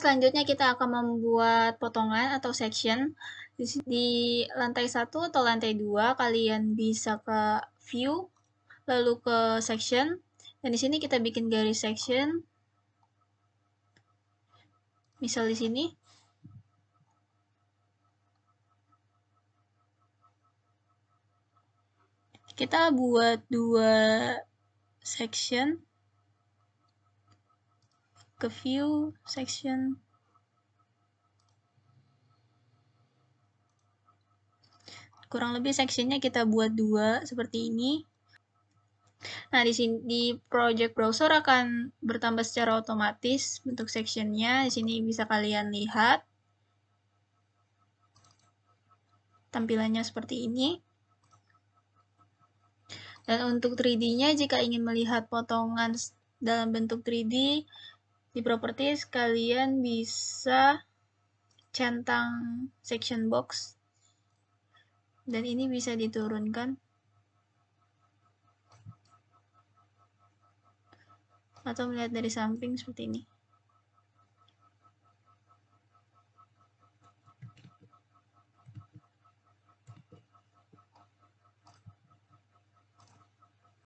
selanjutnya kita akan membuat potongan atau section. Di, di lantai 1 atau lantai 2 kalian bisa ke view, lalu ke section. Dan di sini kita bikin garis section. Misal di sini. Kita buat dua section ke view section kurang lebih sectionnya kita buat dua seperti ini nah di sini di project browser akan bertambah secara otomatis bentuk sectionnya di sini bisa kalian lihat tampilannya seperti ini dan untuk 3D-nya jika ingin melihat potongan dalam bentuk 3D di properties kalian bisa centang section box dan ini bisa diturunkan atau melihat dari samping seperti ini.